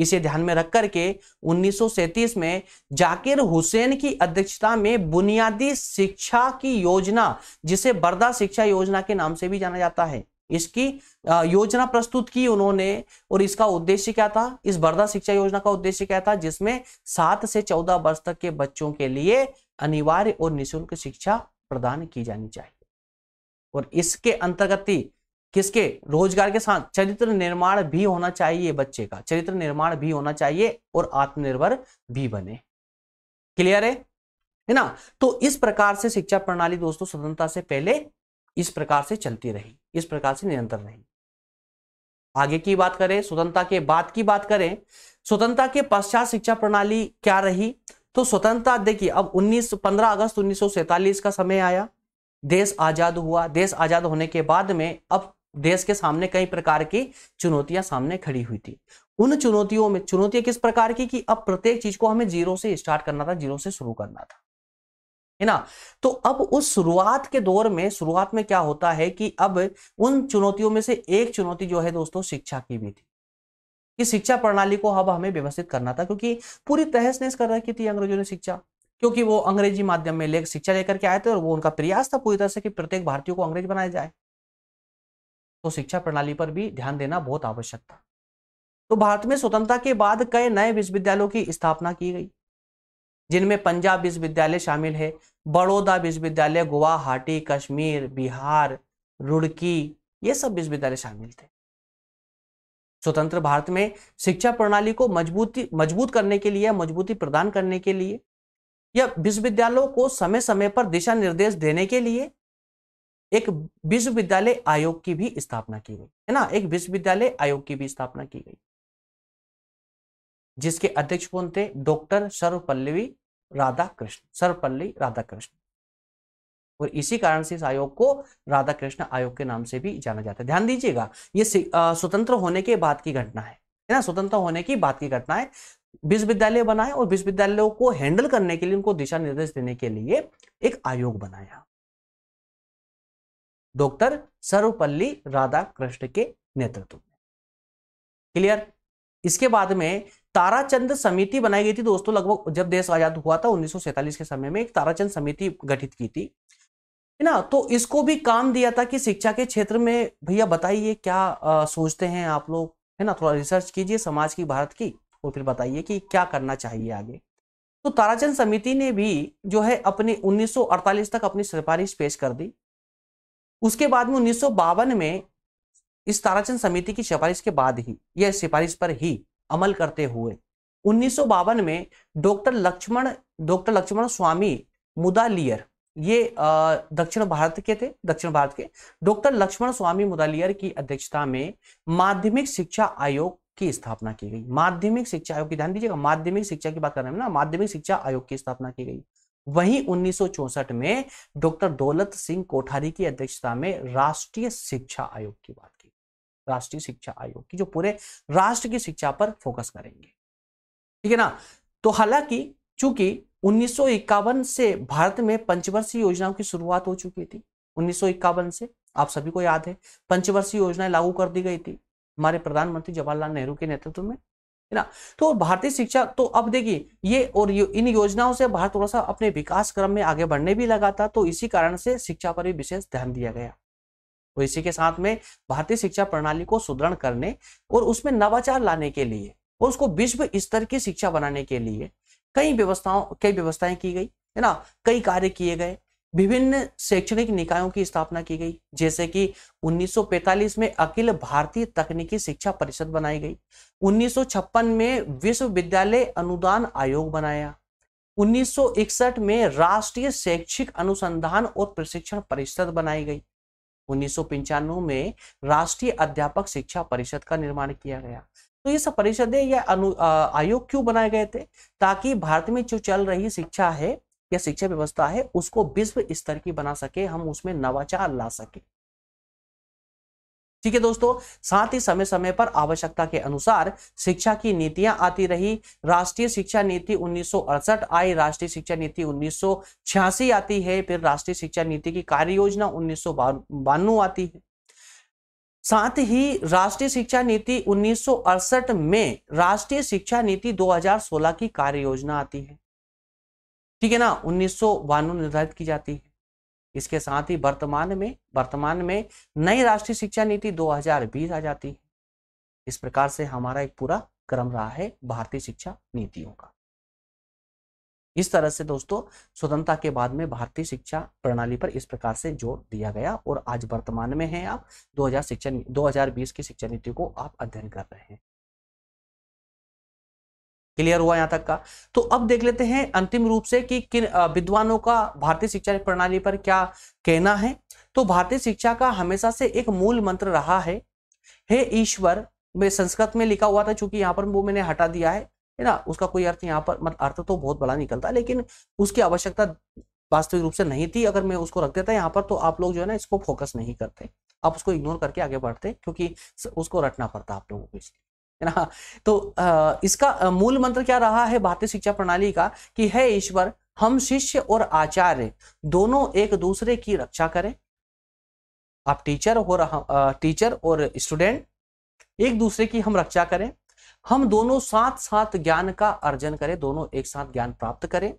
इसे ध्यान में रख करके उन्नीस में जाकिर हुसैन की अध्यक्षता में बुनियादी शिक्षा की योजना जिसे बर्दा शिक्षा योजना के नाम से भी जाना जाता है इसकी योजना प्रस्तुत की उन्होंने और इसका उद्देश्य क्या था इस बर्दा शिक्षा योजना का उद्देश्य क्या था जिसमें सात से चौदह वर्ष तक के बच्चों के लिए अनिवार्य और निःशुल्क शिक्षा प्रदान की जानी चाहिए और इसके अंतर्गत ही किसके रोजगार के साथ चरित्र निर्माण भी होना चाहिए बच्चे का चरित्र निर्माण भी होना चाहिए और आत्मनिर्भर भी बने क्लियर है है ना तो इस प्रकार से शिक्षा प्रणाली दोस्तों स्वतंत्रता से पहले इस प्रकार से चलती रही इस प्रकार से निरंतर रही आगे की बात करें स्वतंत्रता के बाद की बात करें स्वतंत्रता के पश्चात शिक्षा प्रणाली क्या रही तो स्वतंत्रता देखिए अब 19 15 अगस्त 1947 का समय आया देश आजाद हुआ देश आजाद होने के बाद में अब देश के सामने कई प्रकार की चुनौतियां सामने खड़ी हुई थी उन चुनौतियों में चुनौतियां किस प्रकार की कि अब प्रत्येक चीज को हमें जीरो से स्टार्ट करना था जीरो से शुरू करना था है ना तो अब उस शुरुआत के दौर में शुरुआत में क्या होता है कि अब उन चुनौतियों में से एक चुनौती जो है दोस्तों शिक्षा की भी थी कि शिक्षा प्रणाली को अब हमें व्यवस्थित करना था क्योंकि पूरी तहस नहस कर रखी थी अंग्रेजों ने शिक्षा क्योंकि वो अंग्रेजी माध्यम में ले शिक्षा लेकर के आए थे और वो उनका प्रयास था पूरी तरह से कि प्रत्येक भारतीय को अंग्रेज बनाया जाए तो शिक्षा प्रणाली पर भी ध्यान देना बहुत आवश्यक था तो भारत में स्वतंत्रता के बाद कई नए विश्वविद्यालयों की स्थापना की गई जिनमें पंजाब विश्वविद्यालय शामिल है बड़ौदा विश्वविद्यालय गुवाहाटी कश्मीर बिहार रुड़की ये सब विश्वविद्यालय शामिल थे स्वतंत्र भारत में शिक्षा प्रणाली को मजबूती मजबूत करने के लिए मजबूती प्रदान करने के लिए या विश्वविद्यालयों को समय समय पर दिशा निर्देश देने के लिए एक विश्वविद्यालय आयोग की भी स्थापना की गई है ना एक विश्वविद्यालय आयोग की भी स्थापना की गई जिसके अध्यक्ष कौन थे डॉक्टर सर्वपल्ली राधा कृष्ण सर्वपल्ली राधा कृष्ण और इसी कारण से इस आयोग को राधा कृष्ण आयोग के नाम से भी जाना जाता है ध्यान दीजिएगा ये स्वतंत्र होने के बाद की घटना है है ना स्वतंत्र होने की बात की घटना है विश्वविद्यालय बनाए और विश्वविद्यालयों को हैंडल करने के लिए उनको दिशा निर्देश देने के लिए एक आयोग बनाया डॉक्टर सर्वपल्ली राधाकृष्ण के नेतृत्व में क्लियर इसके बाद में ताराचंद समिति बनाई गई थी दोस्तों लगभग जब देश आजाद हुआ था उन्नीस के समय में एक ताराचंद समिति गठित की थी है ना तो इसको भी काम दिया था कि शिक्षा के क्षेत्र में भैया बताइए क्या आ, सोचते हैं आप लोग है ना थोड़ा रिसर्च कीजिए समाज की भारत की और फिर बताइए कि क्या करना चाहिए आगे तो ताराचंद समिति ने भी जो है अपने 1948 तक अपनी सिफारिश पेश कर दी उसके बाद में उन्नीस में इस ताराचंद समिति की सिफारिश के बाद ही यह सिफारिश पर ही अमल करते हुए उन्नीस में डॉक्टर लक्ष्मण डॉक्टर लक्ष्मण स्वामी मुदालियर ये दक्षिण भारत के थे दक्षिण भारत के डॉक्टर लक्ष्मण स्वामी मुदालियर की अध्यक्षता में माध्यमिक शिक्षा आयोग की स्थापना की गई माध्यमिक शिक्षा आयोग की ध्यान दीजिएगा माध्यमिक शिक्षा की बात कर रहे हैं ना माध्यमिक शिक्षा आयोग की स्थापना की गई वहीं उन्नीस में डॉक्टर दौलत सिंह कोठारी की अध्यक्षता में राष्ट्रीय शिक्षा आयोग की बात की राष्ट्रीय शिक्षा आयोग की जो पूरे राष्ट्र की शिक्षा पर फोकस करेंगे ठीक है ना तो हालांकि चूंकि उन्नीस से भारत में पंचवर्षीय योजनाओं की शुरुआत हो चुकी थी उन्नीस से आप सभी को याद है पंचवर्षीय योजनाएं लागू कर दी गई थी हमारे प्रधानमंत्री जवाहरलाल नेहरू के नेतृत्व में है ना तो भारतीय शिक्षा तो अब देखिए ये और यो, इन योजनाओं से भारत थोड़ा सा अपने विकास क्रम में आगे बढ़ने भी लगा था तो इसी कारण से शिक्षा पर भी विशेष ध्यान दिया गया तो इसी के साथ में भारतीय शिक्षा प्रणाली को सुदृढ़ करने और उसमें नवाचार लाने के लिए और उसको विश्व स्तर की शिक्षा बनाने के लिए कई व्यवस्थाओं कई व्यवस्थाएं की गई है ना कई कार्य किए गए विभिन्न शैक्षणिक निकायों की स्थापना की गई जैसे कि 1945 में अखिल भारतीय तकनीकी शिक्षा परिषद बनाई गई 1956 में विश्वविद्यालय अनुदान आयोग बनाया 1961 में राष्ट्रीय शैक्षिक अनुसंधान और प्रशिक्षण परिषद बनाई गई उन्नीस में राष्ट्रीय अध्यापक शिक्षा परिषद का निर्माण किया गया तो ये सब परिषदें या अनु आयोग क्यों बनाए गए थे ताकि भारत में जो चल रही शिक्षा है या शिक्षा व्यवस्था है उसको विश्व स्तर की बना सके हम उसमें नवाचार ला सके ठीक है दोस्तों साथ ही समय समय पर आवश्यकता के अनुसार शिक्षा की नीतियां आती रही राष्ट्रीय शिक्षा नीति उन्नीस आई राष्ट्रीय शिक्षा नीति उन्नीस आती है फिर राष्ट्रीय शिक्षा नीति की कार्य योजना उन्नीस आती है साथ ही राष्ट्रीय शिक्षा नीति उन्नीस में राष्ट्रीय शिक्षा नीति 2016 की कार्य योजना आती है ठीक है ना उन्नीस निर्धारित की जाती है इसके साथ ही वर्तमान में वर्तमान में नई राष्ट्रीय शिक्षा नीति 2020 आ जाती है इस प्रकार से हमारा एक पूरा क्रम रहा है भारतीय शिक्षा नीतियों का इस तरह से दोस्तों स्वतंत्रता के बाद में भारतीय शिक्षा प्रणाली पर इस प्रकार से जोर दिया गया और आज वर्तमान में है आप 2000 शिक्षा 2020 की शिक्षा नीति को आप अध्ययन कर रहे हैं क्लियर हुआ यहाँ तक का तो अब देख लेते हैं अंतिम रूप से कि किन विद्वानों का भारतीय शिक्षा प्रणाली पर क्या कहना है तो भारतीय शिक्षा का हमेशा से एक मूल मंत्र रहा है हे ईश्वर में संस्कृत में लिखा हुआ था चूंकि यहाँ पर वो मैंने हटा दिया है है ना उसका कोई अर्थ यहाँ पर मतलब अर्थ तो बहुत बड़ा निकलता है लेकिन उसकी आवश्यकता वास्तविक रूप से नहीं थी अगर मैं उसको रख देता यहाँ पर तो आप लोग जो है ना इसको फोकस नहीं करते आप उसको इग्नोर करके आगे बढ़ते क्योंकि उसको रटना पड़ता आप लोगों को इसलिए है ना तो इसका मूल मंत्र क्या रहा है भारतीय शिक्षा प्रणाली का कि है ईश्वर हम शिष्य और आचार्य दोनों एक दूसरे की रक्षा करें आप टीचर हो रहा टीचर और स्टूडेंट एक दूसरे की हम रक्षा करें हम दोनों साथ साथ ज्ञान का अर्जन करें दोनों एक साथ ज्ञान प्राप्त करें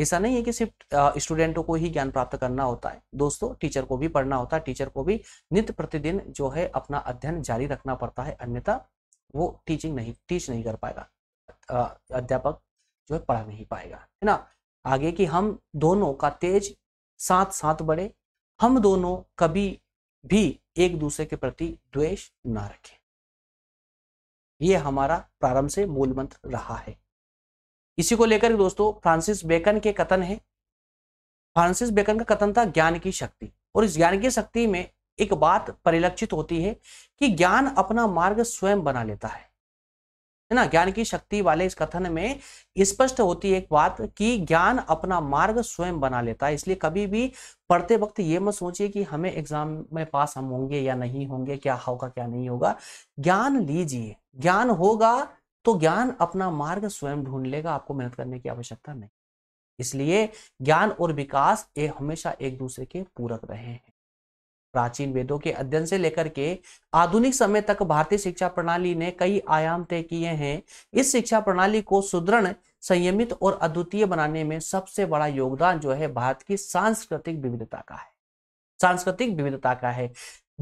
ऐसा नहीं है कि सिर्फ स्टूडेंटों को ही ज्ञान प्राप्त करना होता है दोस्तों टीचर को भी पढ़ना होता है टीचर को भी नित्य प्रतिदिन जो है अपना अध्ययन जारी रखना पड़ता है अन्यथा वो टीचिंग नहीं टीच नहीं कर पाएगा अध्यापक जो है पढ़ा नहीं पाएगा है ना आगे कि हम दोनों का तेज साथ साथ बढ़े हम दोनों कभी भी एक दूसरे के प्रति द्वेष ना रखें ये हमारा प्रारंभ से मूल मंत्र रहा है इसी को लेकर दोस्तों फ्रांसिस बेकन के कथन है फ्रांसिस बेकन का कथन था ज्ञान की शक्ति और इस ज्ञान की शक्ति में एक बात परिलक्षित होती है कि ज्ञान अपना मार्ग स्वयं बना लेता है है ना ज्ञान की शक्ति वाले इस कथन में स्पष्ट होती है एक बात कि ज्ञान अपना मार्ग स्वयं बना लेता है इसलिए कभी भी पढ़ते वक्त ये मत सोचिए कि हमें एग्जाम में पास हम होंगे या नहीं होंगे क्या होगा क्या नहीं होगा ज्ञान लीजिए ज्ञान होगा तो ज्ञान अपना मार्ग स्वयं ढूंढ लेगा आपको मेहनत करने की आवश्यकता नहीं इसलिए ज्ञान और विकास ये हमेशा एक दूसरे के पूरक रहे हैं प्राचीन वेदों के अध्ययन से लेकर के आधुनिक समय तक भारतीय शिक्षा प्रणाली ने कई आयाम तय किए हैं इस शिक्षा प्रणाली को सुदृढ़ संयमित और अद्वितीय बनाने में सबसे बड़ा योगदान जो है भारत की सांस्कृतिक विविधता का है सांस्कृतिक विविधता का है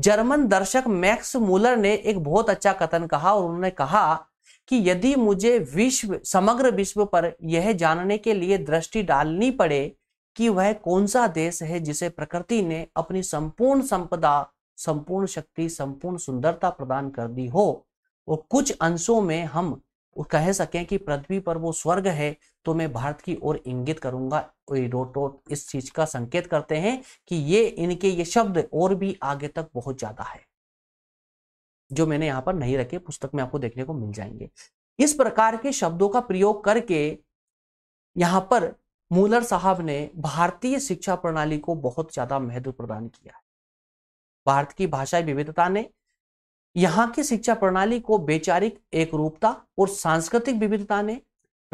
जर्मन दर्शक मैक्स मूलर ने एक बहुत अच्छा कथन कहा और उन्होंने कहा कि यदि मुझे विश्व समग्र विश्व पर यह जानने के लिए दृष्टि डालनी पड़े कि वह कौन सा देश है जिसे प्रकृति ने अपनी संपूर्ण संपदा संपूर्ण शक्ति संपूर्ण सुंदरता प्रदान कर दी हो और कुछ अंशों में हम कह सकें कि पृथ्वी पर वो स्वर्ग है तो मैं भारत की ओर इंगित करूंगा इस चीज का संकेत करते हैं कि ये इनके ये शब्द और भी आगे तक बहुत ज्यादा है जो मैंने यहां पर नहीं रखे पुस्तक में आपको देखने को मिल जाएंगे इस प्रकार के शब्दों का प्रयोग करके यहां पर मूलर साहब ने भारतीय शिक्षा प्रणाली को बहुत ज्यादा महत्व प्रदान किया है भारत की भाषाई विविधता ने यहाँ की शिक्षा प्रणाली को वैचारिक एक रूपता और सांस्कृतिक विविधता ने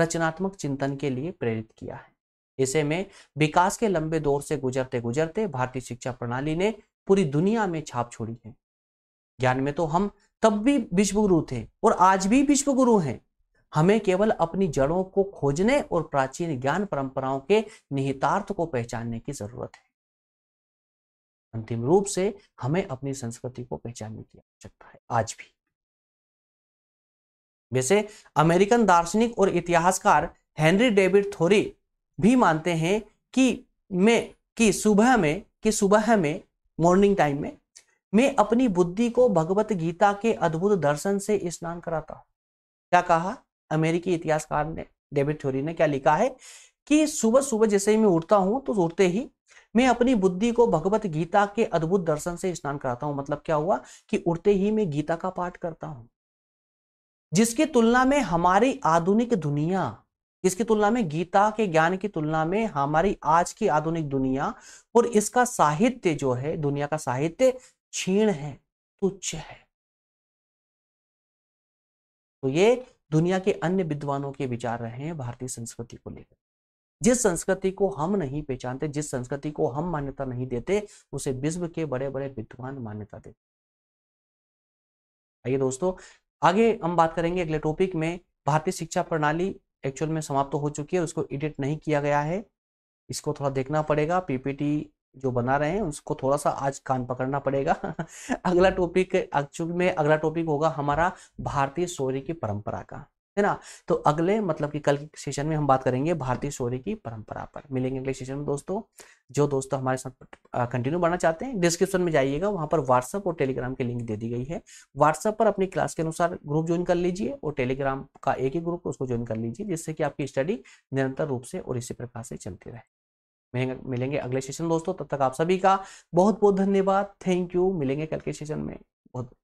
रचनात्मक चिंतन के लिए प्रेरित किया है ऐसे में विकास के लंबे दौर से गुजरते गुजरते भारतीय शिक्षा प्रणाली ने पूरी दुनिया में छाप छोड़ी है ज्ञान में तो हम तब भी विश्वगुरु थे और आज भी विश्वगुरु हैं हमें केवल अपनी जड़ों को खोजने और प्राचीन ज्ञान परंपराओं के निहितार्थ को पहचानने की जरूरत है अंतिम रूप से हमें अपनी संस्कृति को पहचानने की आवश्यकता है आज भी वैसे अमेरिकन दार्शनिक और इतिहासकार हेनरी डेविड थोरी भी मानते हैं कि मैं कि सुबह में कि सुबह में मॉर्निंग टाइम में मैं अपनी बुद्धि को भगवत गीता के अद्भुत दर्शन से स्नान कराता हूं क्या कहा अमेरिकी इतिहासकार ने डेविड थ्योरी ने क्या लिखा है कि सुबह सुबह जैसे ही मैं उठता हूँ तो उठते ही मैं अपनी बुद्धि को भगवत गीता के अद्भुत दर्शन से स्नान कराता हूँ मतलब क्या हुआ कि उठते ही मैं गीता का पाठ करता हूँ जिसकी तुलना में हमारी आधुनिक दुनिया इसकी तुलना में गीता के ज्ञान की तुलना में हमारी आज की आधुनिक दुनिया और इसका साहित्य जो है दुनिया का साहित्य क्षीण है तुच्छ है तो ये दुनिया के अन्य विद्वानों के विचार रहे हैं भारतीय संस्कृति को लेकर जिस संस्कृति को हम नहीं पहचानते जिस संस्कृति को हम मान्यता नहीं देते उसे विश्व के बड़े बड़े विद्वान मान्यता देते आइए दोस्तों आगे हम बात करेंगे अगले टॉपिक में भारतीय शिक्षा प्रणाली एक्चुअल में समाप्त तो हो चुकी है उसको एडिट नहीं किया गया है इसको थोड़ा देखना पड़ेगा पीपीटी जो बना रहे हैं उसको थोड़ा सा आज कान पकड़ना पड़ेगा अगला टॉपिक एक्चुअल में अगला टॉपिक होगा हमारा भारतीय शौर्य की परंपरा का है ना तो अगले मतलब कि कल के सेशन में हम बात करेंगे भारतीय शौर्य की परंपरा पर मिलेंगे अगले सेशन में दोस्तों जो दोस्तों हमारे साथ कंटिन्यू बढ़ना चाहते हैं डिस्क्रिप्शन में जाइएगा वहां पर व्हाट्सअप और टेलीग्राम की लिंक दे दी गई है व्हाट्सअप पर अपनी क्लास के अनुसार ग्रुप ज्वाइन कर लीजिए और टेलीग्राम का एक ही ग्रुप उसको ज्वाइन कर लीजिए जिससे कि आपकी स्टडी निरंतर रूप से और इसी प्रकार से चलती रहे मिलेंगे अगले सेशन दोस्तों तब तक आप सभी का बहुत बहुत धन्यवाद थैंक यू मिलेंगे कल के सेशन में बहुत